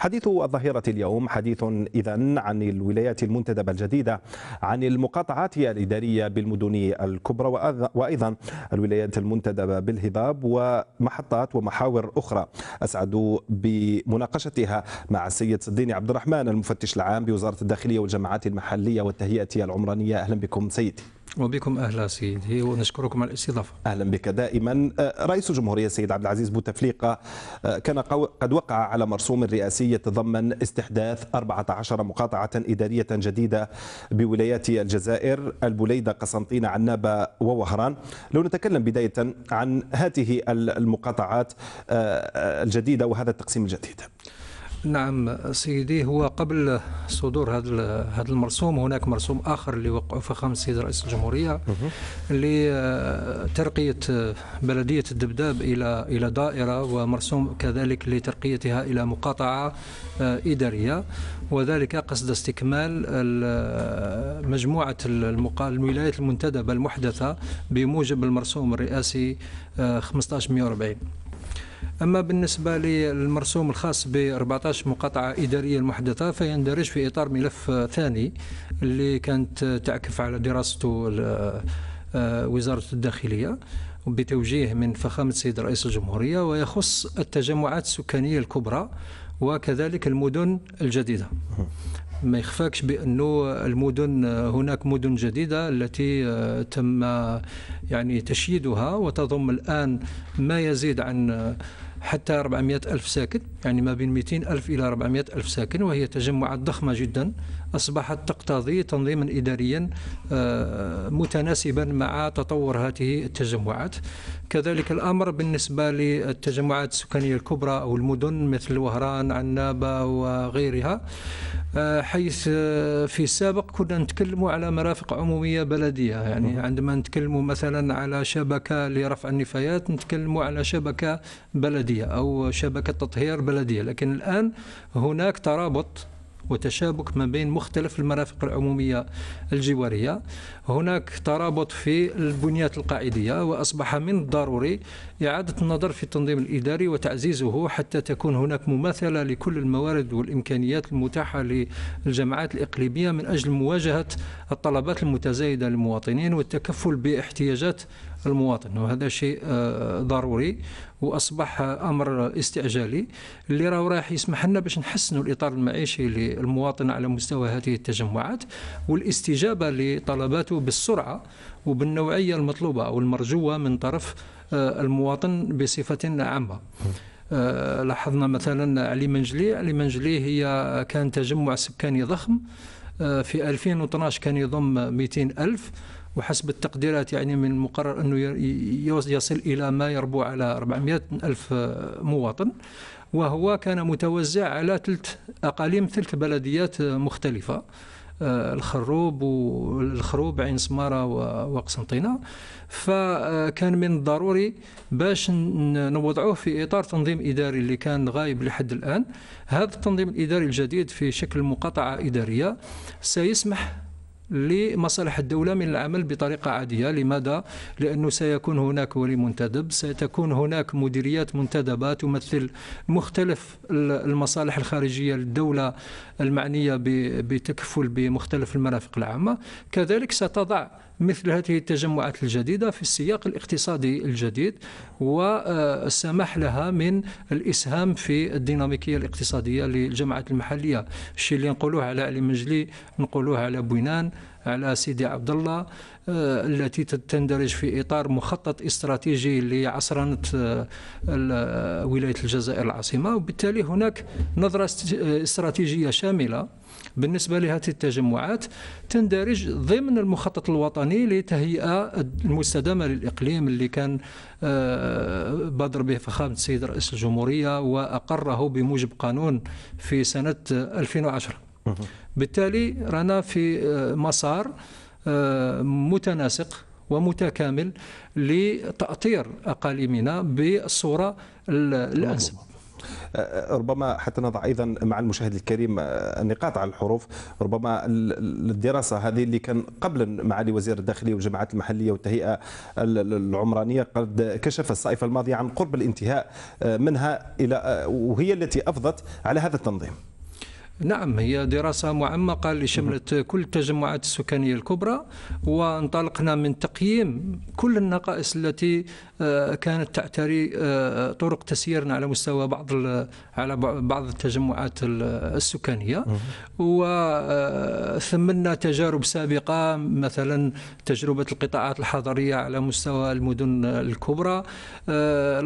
حديث الظهيرة اليوم حديث إذا عن الولايات المنتدبة الجديدة عن المقاطعات الإدارية بالمدن الكبرى وأيضا الولايات المنتدبة بالهضاب ومحطات ومحاور أخرى أسعد بمناقشتها مع السيد صديني عبد الرحمن المفتش العام بوزارة الداخلية والجماعات المحلية والتهيئة العمرانية أهلا بكم سيدي وبكم اهلا سيدي ونشكركم على الاستضافه. اهلا بك دائما. أه، رئيس الجمهوريه السيد عبد العزيز بوتفليقه أه، كان قد وقع على مرسوم رئاسي يتضمن استحداث 14 مقاطعه اداريه جديده بولايات الجزائر البليده قسنطينه عنابه ووهران. لو نتكلم بدايه عن هذه المقاطعات أه، الجديده وهذا التقسيم الجديد. نعم سيدي هو قبل صدور هذا هذا المرسوم هناك مرسوم اخر اللي وقعه في خمس سيد رئيس الجمهوريه لترقيه بلديه الدبداب الى الى دائره ومرسوم كذلك لترقيتها الى مقاطعه آه، اداريه وذلك قصد استكمال مجموعه الولايات المنتدبه المحدثه بموجب المرسوم الرئاسي 1540 آه، أما بالنسبة للمرسوم الخاص ب 14 مقاطعة إدارية محدثة فيندرج في إطار ملف ثاني اللي كانت تعكف على دراسته آه، وزارة الداخلية بتوجيه من فخامة السيد رئيس الجمهورية ويخص التجمعات السكانية الكبرى وكذلك المدن الجديدة ما يخفاكش بانه المدن هناك مدن جديده التي آه، تم يعني تشييدها وتضم الان ما يزيد عن آه، حتى 400 ألف ساكن يعني ما بين 200 ألف إلى 400 ألف ساكن وهي تجمعات ضخمة جدا أصبحت تقتضي تنظيما إداريا آه، متناسبا مع تطور هذه التجمعات كذلك الأمر بالنسبة للتجمعات السكانية الكبرى أو المدن مثل وهران عنابة وغيرها آه، حيث آه، في السابق كنا نتكلم على مرافق عمومية بلدية يعني عندما نتكلم مثلا على شبكة لرفع النفايات نتكلم على شبكة بلدية أو شبكة تطهير بلدية لكن الآن هناك ترابط وتشابك ما بين مختلف المرافق العمومية الجوارية هناك ترابط في البنيات القاعدية وأصبح من الضروري إعادة النظر في التنظيم الإداري وتعزيزه حتى تكون هناك مماثلة لكل الموارد والإمكانيات المتاحة للجماعات الإقليمية من أجل مواجهة الطلبات المتزايدة للمواطنين والتكفل باحتياجات المواطن وهذا شيء آه، ضروري واصبح امر استعجالي اللي راه راح يسمح لنا باش نحسنوا الاطار المعيشي للمواطن على مستوى هذه التجمعات والاستجابه لطلباته بالسرعه وبالنوعيه المطلوبه او المرجوه من طرف آه، المواطن بصفه عامه. آه، لاحظنا مثلا علي منجلي علي منجلي هي كان تجمع سكاني ضخم في 2012 كان يضم 200 ألف وحسب التقديرات يعني من المقرر أنه يصل إلى ما يربو على 400 ألف مواطن وهو كان متوزع على ثلث أقاليم ثلث بلديات مختلفة آه، الخروب والخروب عين سماره وقسنطينه فكان من الضروري باش نوضعوه في اطار تنظيم اداري اللي كان غايب لحد الان هذا التنظيم الاداري الجديد في شكل مقاطعه اداريه سيسمح لمصالح الدولة من العمل بطريقة عادية لماذا؟ لأنه سيكون هناك ولي منتدب ستكون هناك مديريات منتدبة تمثل مختلف المصالح الخارجية للدولة المعنية بتكفل بمختلف المرافق العامة كذلك ستضع مثل هذه التجمعات الجديدة في السياق الاقتصادي الجديد وسمح لها من الإسهام في الديناميكية الاقتصادية للجماعات المحلية الشيء اللي نقولوه على علي مجلي نقولوه على بوينان على سيدي عبد الله آه، التي تندرج في اطار مخطط استراتيجي لعصرنه آه، آه، ولايه الجزائر العاصمه وبالتالي هناك نظره استراتيجيه شامله بالنسبة لهذه التجمعات تندرج ضمن المخطط الوطني لتهيئة المستدامة للإقليم اللي كان آه، بادر به فخامة السيد رئيس الجمهورية وأقره بموجب قانون في سنة 2010 بالتالي رانا في آه، مسار آه، متناسق ومتكامل لتأطير أقاليمنا بالصورة الأنسب ربما حتى نضع ايضا مع المشاهد الكريم النقاط على الحروف ربما الدراسه هذه اللي كان قبلا معالي وزير الداخليه والجماعات المحليه والتهيئه العمرانيه قد كشف الصيف الماضي عن قرب الانتهاء منها الى وهي التي افضت على هذا التنظيم نعم هي دراسة معمقة اللي شملت كل التجمعات السكانية الكبرى وانطلقنا من تقييم كل النقائص التي آه، كانت تعتري آه، طرق تسييرنا على مستوى بعض على بعض التجمعات السكانية وثمنا آه، تجارب سابقة مثلا تجربة القطاعات الحضرية على مستوى المدن الكبرى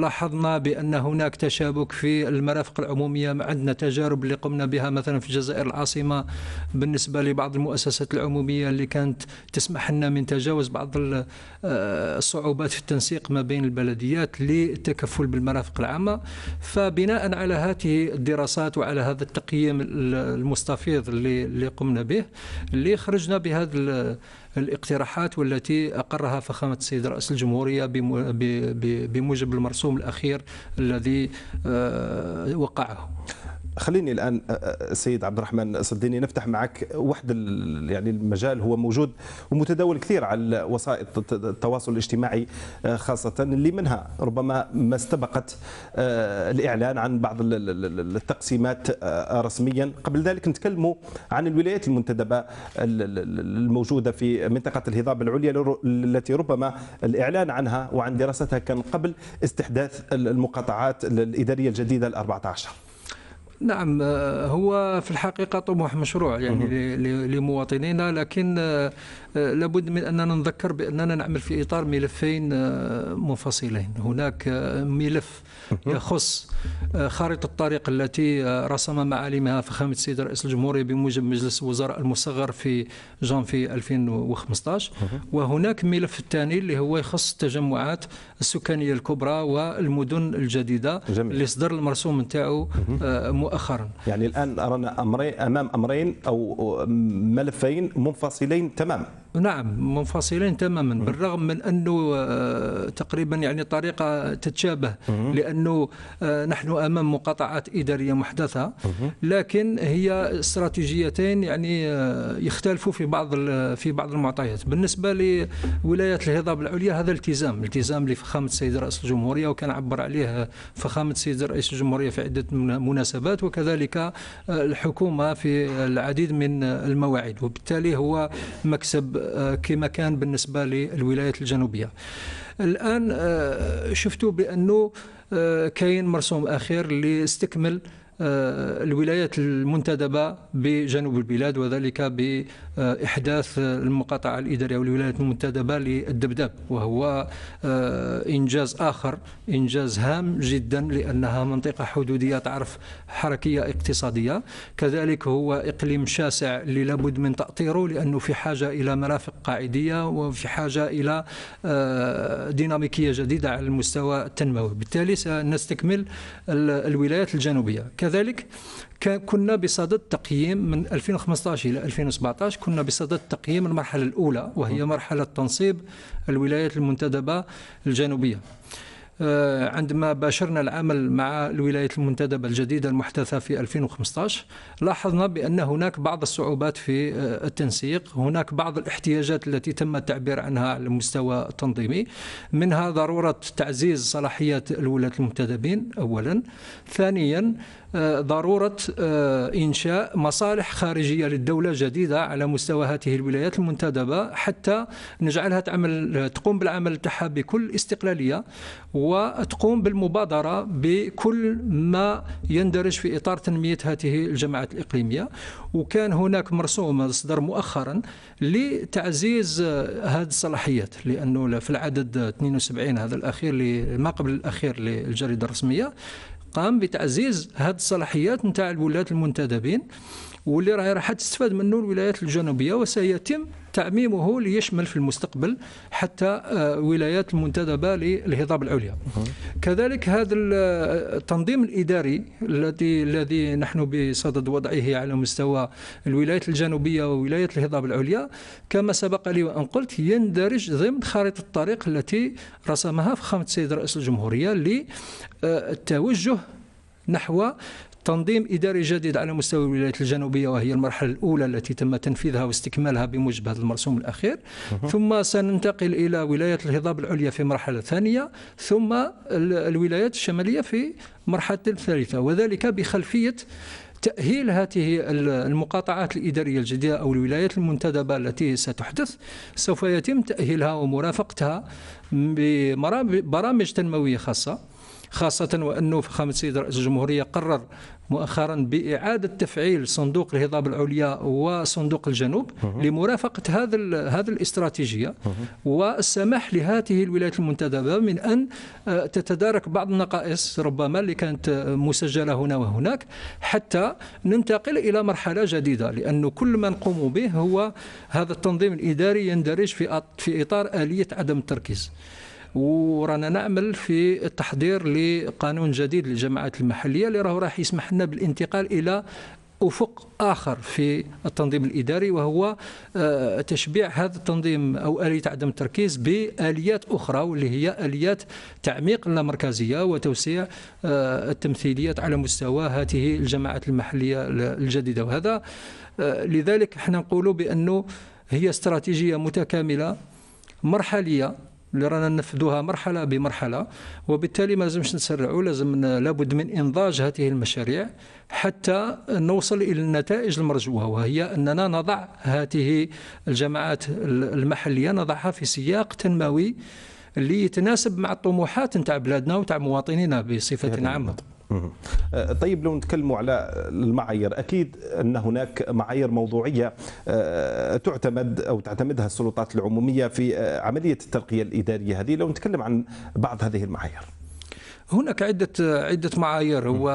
لاحظنا بأن هناك تشابك في المرافق العمومية عندنا تجارب اللي قمنا بها مثلا في الجزائر العاصمة بالنسبة لبعض المؤسسات العمومية اللي كانت تسمح لنا من تجاوز بعض آه، الصعوبات في التنسيق ما بين البلديات للتكفل بالمرافق العامة فبناء على هذه الدراسات وعلى هذا التقييم المستفيض اللي, اللي قمنا به اللي خرجنا بهذا الاقتراحات والتي أقرها فخامة السيد رئيس الجمهورية بموجب المرسوم الأخير الذي آه، وقعه خليني الان سيد عبد الرحمن صديني نفتح معك واحد يعني المجال هو موجود ومتداول كثير على وسائل التواصل الاجتماعي خاصه اللي منها ربما ما استبقت الاعلان عن بعض التقسيمات رسميا قبل ذلك نتكلموا عن الولايات المنتدبه الموجوده في منطقه الهضاب العليا التي ربما الاعلان عنها وعن دراستها كان قبل استحداث المقاطعات الاداريه الجديده ال 14 نعم آه، هو في الحقيقة طموح مشروع يعني لمواطنينا لكن آه، آه، لابد من أننا نذكر بأننا نعمل في إطار ملفين آه، منفصلين هناك آه، ملف يخص خارطة الطريق التي رسم معالمها فخامة السيد رئيس الجمهورية بموجب مجلس الوزراء المصغر في جانفي 2015 وهناك ملف الثاني اللي هو يخص التجمعات السكانية الكبرى والمدن الجديدة جميل. اللي صدر المرسوم نتاعو مؤخرا يعني الآن رانا أمرين أمام أمرين أو ملفين منفصلين تماما نعم منفصلين تماما بالرغم من انه آه، تقريبا يعني طريقه تتشابه لانه آه، نحن امام مقاطعات اداريه محدثه لكن هي استراتيجيتين يعني آه، يختلفوا في بعض في بعض المعطيات بالنسبه لولايه الهضاب العليا هذا التزام التزام لفخامه السيد رئيس الجمهوريه وكان عبر عليه فخامه السيد رئيس الجمهوريه في عده مناسبات وكذلك الحكومه في العديد من المواعيد وبالتالي هو مكسب آه، كما كان بالنسبة للولايات الجنوبية الآن آه، شفتوا بأنه آه، كاين مرسوم أخير لاستكمل آه، الولايات المنتدبة بجنوب البلاد وذلك بإحداث المقاطعة الإدارية والولايات المنتدبة للدبدب وهو آه، إنجاز آخر إنجاز هام جدا لأنها منطقة حدودية تعرف حركية اقتصادية كذلك هو إقليم شاسع اللي لابد من تأطيره لأنه في حاجة إلى مرافق قاعدية وفي حاجة إلى آه، ديناميكية جديدة على المستوى التنموي بالتالي سنستكمل الولايات الجنوبية كذلك كنا بصدد تقييم من 2015 إلى 2017 كنا بصدد تقييم المرحلة الأولى وهي مرحلة تنصيب الولايات المنتدبة الجنوبية آه، عندما باشرنا العمل مع الولايات المنتدبة الجديدة المحدثة في 2015 لاحظنا بأن هناك بعض الصعوبات في آه، التنسيق هناك بعض الاحتياجات التي تم التعبير عنها على المستوى التنظيمي منها ضرورة تعزيز صلاحيات الولاة المنتدبين أولا ثانيا آه، ضرورة إنشاء مصالح خارجية للدولة جديدة على مستوى هذه الولايات المنتدبة حتى نجعلها تعمل تقوم بالعمل تاعها بكل استقلالية وتقوم بالمبادرة بكل ما يندرج في إطار تنمية هذه الجماعات الإقليمية وكان هناك مرسوم صدر مؤخرا لتعزيز هذه الصلاحيات لأنه في العدد 72 هذا الأخير ما قبل الأخير للجريدة الرسمية قام بتعزيز هذه الصلاحيات نتاع الولاة المنتدبين واللي راهي راح تستفاد منه الولايات الجنوبيه وسيتم تعميمه ليشمل في المستقبل حتى آه، ولايات المنتدبه للهضاب العليا. كذلك هذا آه، التنظيم الاداري الذي الذي نحن بصدد وضعه على مستوى الولايات الجنوبيه وولايات الهضاب العليا كما سبق لي وان قلت يندرج ضمن خارطه الطريق التي رسمها فخامه السيد رئيس الجمهوريه للتوجه آه، نحو تنظيم إداري جديد على مستوى الولايات الجنوبية وهي المرحلة الأولى التي تم تنفيذها واستكمالها بموجب هذا المرسوم الأخير ثم سننتقل إلى ولاية الهضاب العليا في مرحلة ثانية ثم الولايات الشمالية في مرحلة ثالثة وذلك بخلفية تأهيل هذه المقاطعات الإدارية الجديدة أو الولايات المنتدبة التي ستحدث سوف يتم تأهيلها ومرافقتها ببرامج تنموية خاصة خاصة وأنه فخامة السيد رئيس الجمهورية قرر مؤخرا بإعادة تفعيل صندوق الهضاب العليا وصندوق الجنوب لمرافقة هذا هذا الاستراتيجية والسماح لهذه الولايات المنتدبة من أن آه، تتدارك بعض النقائص ربما اللي كانت آه، مسجلة هنا وهناك حتى ننتقل إلى مرحلة جديدة لأنه كل ما نقوم به هو هذا التنظيم الإداري يندرج في في إطار آلية عدم التركيز ورانا نامل في التحضير لقانون جديد للجماعات المحليه اللي راهو راح يسمح لنا بالانتقال الى افق اخر في التنظيم الاداري وهو آه، تشبيع هذا التنظيم او اليه عدم التركيز باليات اخرى واللي هي اليات تعميق اللامركزيه وتوسيع آه، التمثيليات على مستوى هذه الجماعات المحليه الجديده وهذا آه، لذلك احنا نقول بانه هي استراتيجيه متكامله مرحليه اللي رانا ننفذوها مرحله بمرحله وبالتالي ما لازمش نسرعوا لازم لابد من انضاج هذه المشاريع حتى نوصل الى النتائج المرجوه وهي اننا نضع هذه الجماعات المحليه نضعها في سياق تنموي اللي يتناسب مع الطموحات نتاع بلادنا وتاع مواطنينا بصفه عامه أه، طيب لو نتكلم على المعايير اكيد ان هناك معايير موضوعيه أه، تعتمد او تعتمدها السلطات العموميه في أه، عمليه الترقيه الاداريه هذه لو نتكلم عن بعض هذه المعايير هناك عدة عدة معايير هو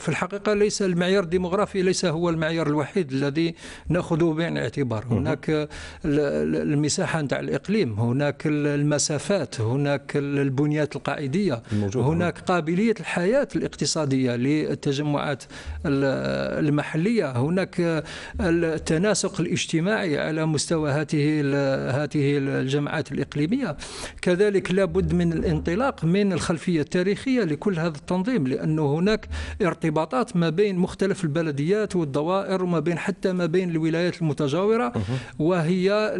في الحقيقة ليس المعيار الديموغرافي ليس هو المعيار الوحيد الذي ناخذه بعين الاعتبار هناك المساحة نتاع الإقليم هناك المسافات هناك البنيات القاعدية هناك قابلية الحياة الاقتصادية للتجمعات المحلية هناك التناسق الاجتماعي على مستوى هذه هذه الجماعات الإقليمية كذلك لابد من الانطلاق من الخلفية التاريخية تاريخية لكل هذا التنظيم لأنه هناك ارتباطات ما بين مختلف البلديات والدوائر وما بين حتى ما بين الولايات المتجاورة وهي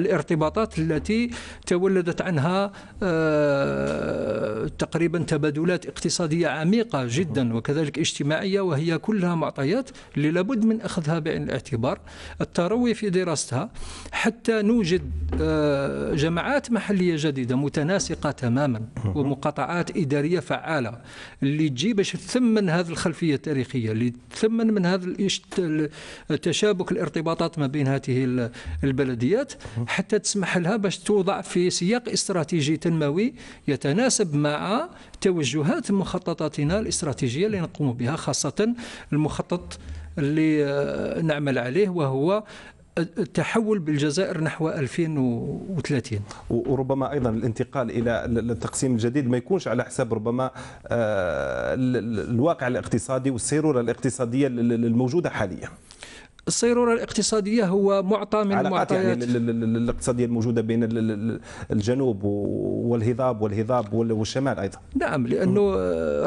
الارتباطات التي تولدت عنها آه، تقريبا تبادلات اقتصادية عميقة جدا وكذلك اجتماعية وهي كلها معطيات اللي لابد من أخذها بعين الاعتبار التروي في دراستها حتى نوجد آه، جماعات محلية جديدة متناسقة تماما ومقاطعات إدارية بشريه فعاله اللي تجي باش تثمن هذه الخلفيه التاريخيه اللي تثمن من هذا التشابك الارتباطات ما بين هذه البلديات حتى تسمح لها باش توضع في سياق استراتيجي تنموي يتناسب مع توجهات مخططاتنا الاستراتيجيه اللي نقوم بها خاصه المخطط اللي آه، نعمل عليه وهو التحول بالجزائر نحو 2030 وربما ايضا الانتقال الى التقسيم الجديد ما يكونش على حساب ربما آه، الواقع الاقتصادي والسيروره الاقتصاديه الموجوده حاليا الصيرورة الاقتصادية هو معطى من يعني المعطيات يعني الاقتصادية الموجودة بين الجنوب والهضاب والهضاب والشمال أيضا نعم لأنه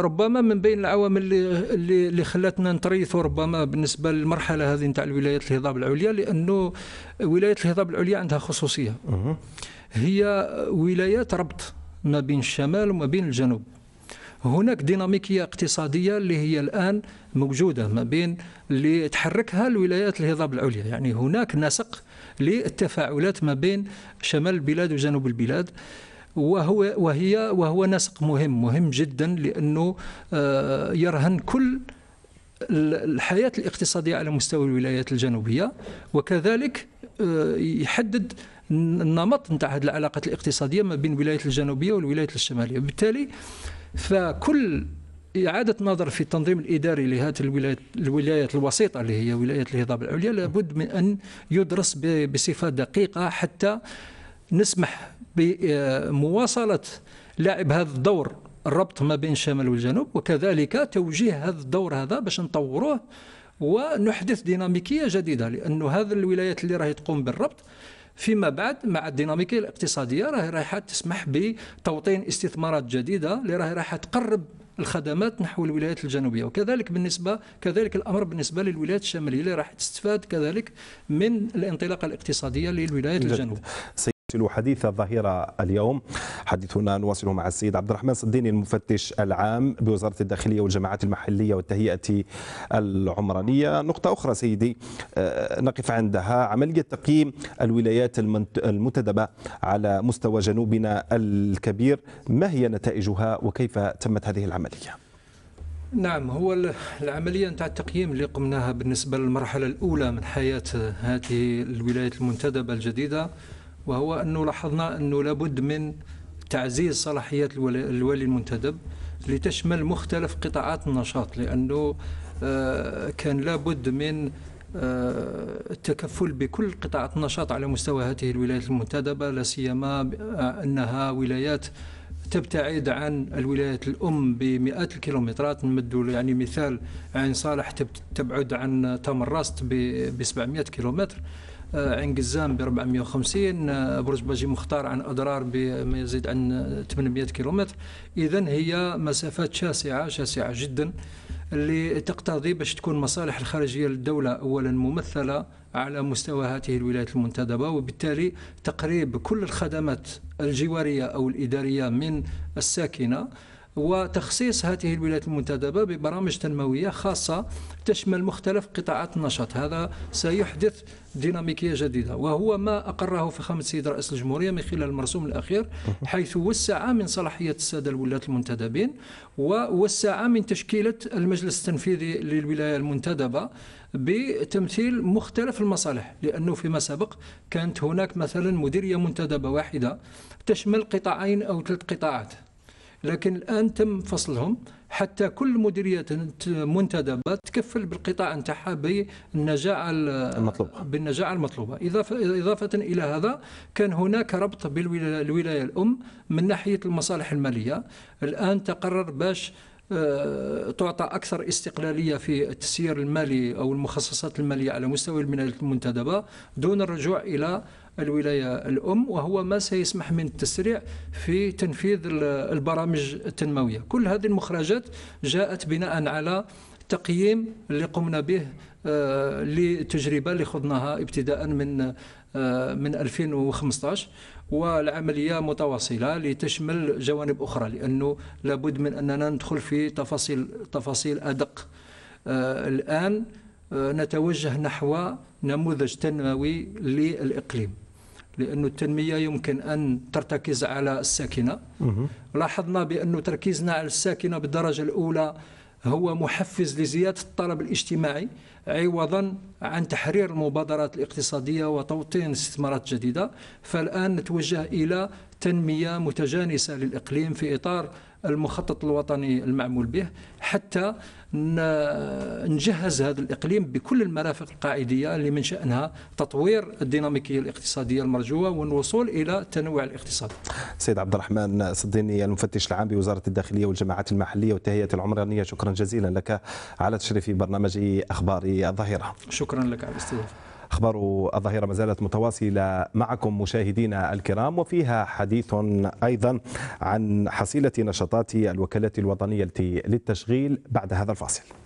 ربما من بين العوامل اللي اللي خلاتنا نتريثوا ربما بالنسبة للمرحلة هذه نتاع الولايات الهضاب العليا لأنه ولايه الهضاب العليا عندها خصوصية هي ولايات ربط ما بين الشمال وما بين الجنوب هناك ديناميكية اقتصادية اللي هي الآن موجودة ما بين اللي تحركها الولايات الهضاب العليا يعني هناك نسق للتفاعلات ما بين شمال البلاد وجنوب البلاد وهو وهي وهو نسق مهم مهم جدا لأنه آه، يرهن كل الحياة الاقتصادية على مستوى الولايات الجنوبية وكذلك آه، يحدد النمط نتاع هذه العلاقات الاقتصادية ما بين الولايات الجنوبية والولايات الشمالية بالتالي فكل إعادة نظر في التنظيم الإداري لهذه الولايات, الولايات الوسيطة اللي هي ولايات الهضاب العليا لابد من أن يدرس بصفة دقيقة حتى نسمح بمواصلة لعب هذا الدور الربط ما بين الشمال والجنوب وكذلك توجيه هذا الدور هذا باش نطوروه ونحدث ديناميكية جديدة لأنه هذه الولايات اللي راهي تقوم بالربط فيما بعد مع الديناميكيه الاقتصاديه راهي رايحه تسمح بتوطين استثمارات جديده اللي راهي رايحه تقرب الخدمات نحو الولايات الجنوبيه وكذلك بالنسبه كذلك الامر بالنسبه للولايات الشماليه اللي راح تستفاد كذلك من الانطلاقه الاقتصاديه للولايات الجنوبيه نواصل حديث الظهيرة اليوم حديثنا نواصله مع السيد عبد الرحمن صديني المفتش العام بوزارة الداخلية والجماعات المحلية والتهيئة العمرانية نقطة أخرى سيدي آه، نقف عندها عملية تقييم الولايات المنتدبة على مستوى جنوبنا الكبير ما هي نتائجها وكيف تمت هذه العملية؟ نعم هو العملية نتاع التقييم اللي قمناها بالنسبة للمرحلة الأولى من حياة هذه الولايات المنتدبة الجديدة وهو أنه لاحظنا أنه لابد من تعزيز صلاحيات الوالي المنتدب لتشمل مختلف قطاعات النشاط لأنه آه، كان لابد من آه، التكفل بكل قطاعات النشاط على مستوى هذه الولايات المنتدبة لا سيما آه، أنها ولايات تبتعد عن الولايات الأم بمئات الكيلومترات نمد يعني مثال عين صالح تبعد عن تمرست راست ب 700 كيلومتر آه، عين قزام ب 450 آه، برج باجي مختار عن اضرار بما يزيد عن 800 كيلومتر اذا هي مسافات شاسعه شاسعه جدا اللي تقتضي باش تكون مصالح الخارجيه للدوله اولا ممثله على مستوى هذه الولايات المنتدبه وبالتالي تقريب كل الخدمات الجواريه او الاداريه من الساكنه وتخصيص هذه الولايات المنتدبة ببرامج تنموية خاصة تشمل مختلف قطاعات النشاط هذا سيحدث ديناميكية جديدة وهو ما أقره فخامة السيد رئيس الجمهورية من خلال المرسوم الأخير حيث وسع من صلاحية السادة الولاة المنتدبين ووسع من تشكيلة المجلس التنفيذي للولاية المنتدبة بتمثيل مختلف المصالح لأنه فيما سبق كانت هناك مثلا مديرية منتدبة واحدة تشمل قطاعين أو ثلاث قطاعات لكن الان تم فصلهم حتى كل مديريات منتدبه تكفل بالقطاع نتاعها بالنجاعه المطلوبه بالنجاعه المطلوبه اضافه اضافه الى هذا كان هناك ربط بالولايه الام من ناحيه المصالح الماليه الان تقرر باش آه، تعطى أكثر استقلالية في التسيير المالي أو المخصصات المالية على مستوى المنتدبة دون الرجوع إلى الولاية الأم وهو ما سيسمح من التسريع في تنفيذ البرامج التنموية كل هذه المخرجات جاءت بناء على تقييم اللي قمنا به آه، لتجربة اللي خضناها ابتداء من آه، من 2015 والعملية متواصلة لتشمل جوانب أخرى لأنه لابد من أننا ندخل في تفاصيل تفاصيل أدق آه، الآن نتوجه نحو نموذج تنموي للإقليم لأن التنمية يمكن أن ترتكز على الساكنة لاحظنا بأن تركيزنا على الساكنة بالدرجة الأولى هو محفز لزيادة الطلب الاجتماعي عوضا عن تحرير المبادرات الاقتصادية وتوطين استثمارات جديدة فالآن نتوجه إلى تنمية متجانسة للإقليم في إطار المخطط الوطني المعمول به حتى نجهز هذا الإقليم بكل المرافق القاعدية اللي من شأنها تطوير الديناميكية الاقتصادية المرجوة والوصول إلى التنوع الاقتصادي سيد عبد الرحمن صديني المفتش العام بوزارة الداخلية والجماعات المحلية والتهيئة العمرانية شكرا جزيلا لك على تشريف برنامج أخبار الظهيرة شكرا لك على الاستضافة أخبار الظهيرة ما زالت متواصلة معكم مشاهدينا الكرام وفيها حديث أيضا عن حصيلة نشاطات الوكالة الوطنية للتشغيل بعد هذا الفاصل